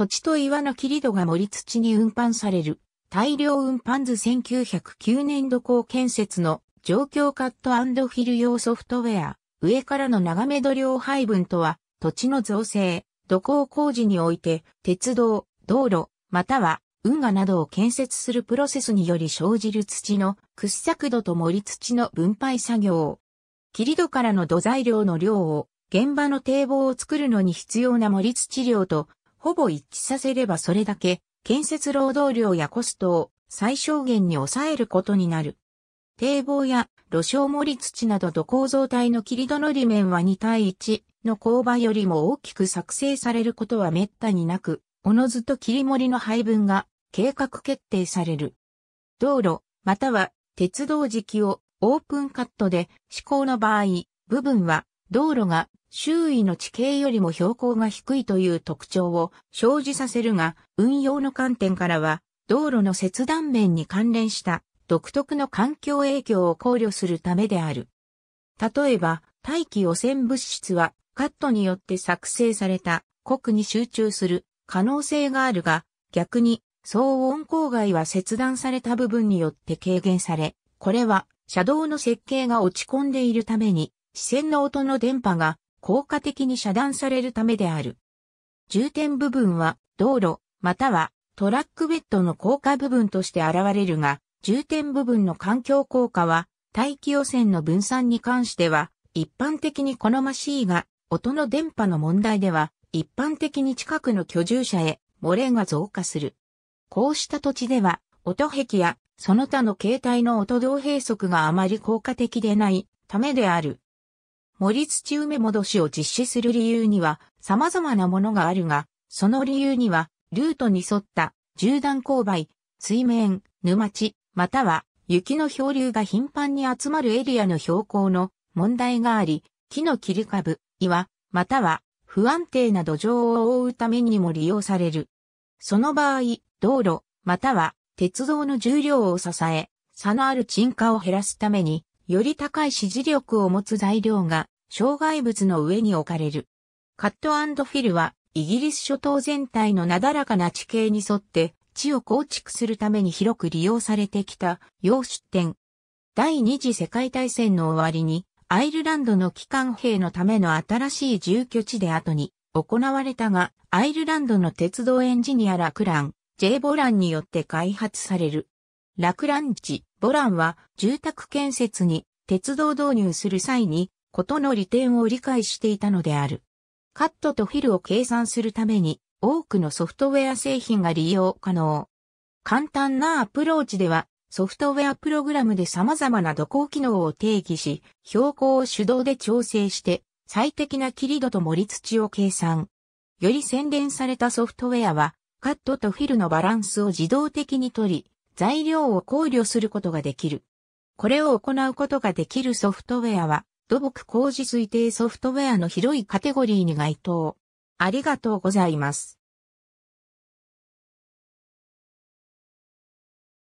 土地と岩の切り土が盛り土に運搬される。大量運搬図1909年度工建設の状況カットフィル用ソフトウェア。上からの長め土量配分とは、土地の造成、土工工事において、鉄道、道路、または運河などを建設するプロセスにより生じる土の掘削土と盛り土の分配作業。切り土からの土材料の量を現場の堤防を作るのに必要な盛り土量とほぼ一致させればそれだけ建設労働量やコストを最小限に抑えることになる。堤防や路障盛り土など土構造体の切り土の裏面は2対1の勾場よりも大きく作成されることは滅多になく、おのずと切り盛りの配分が計画決定される。道路、または鉄道敷をオープンカットで施行の場合、部分は道路が周囲の地形よりも標高が低いという特徴を生じさせるが、運用の観点からは、道路の切断面に関連した独特の環境影響を考慮するためである。例えば、大気汚染物質はカットによって作成された国に集中する可能性があるが、逆に騒音郊外は切断された部分によって軽減され、これは車道の設計が落ち込んでいるために、視線の音の電波が効果的に遮断されるためである。重点部分は道路またはトラックベッドの効果部分として現れるが、重点部分の環境効果は大気汚染の分散に関しては一般的に好ましいが、音の電波の問題では一般的に近くの居住者へ漏れが増加する。こうした土地では音壁やその他の形態の音同閉塞があまり効果的でないためである。森土埋め戻しを実施する理由には様々なものがあるが、その理由には、ルートに沿った縦断勾配、水面、沼地、または雪の漂流が頻繁に集まるエリアの標高の問題があり、木の切り株、岩、または不安定な土壌を覆うためにも利用される。その場合、道路、または鉄道の重量を支え、差のある沈下を減らすために、より高い支持力を持つ材料が障害物の上に置かれる。カットフィルは、イギリス諸島全体のなだらかな地形に沿って、地を構築するために広く利用されてきた、洋出店。第二次世界大戦の終わりに、アイルランドの機関兵のための新しい住居地で後に行われたが、アイルランドの鉄道エンジニアラクラン、J ボランによって開発される。ラクラン地、ボランは住宅建設に鉄道導入する際にことの利点を理解していたのである。カットとフィルを計算するために多くのソフトウェア製品が利用可能。簡単なアプローチではソフトウェアプログラムで様々な度工機能を定義し、標高を手動で調整して最適な切り度と盛り土を計算。より洗練されたソフトウェアはカットとフィルのバランスを自動的に取り、材料を考慮することができる。これを行うことができるソフトウェアは土木工事推定ソフトウェアの広いカテゴリーに該当。ありがとうございます。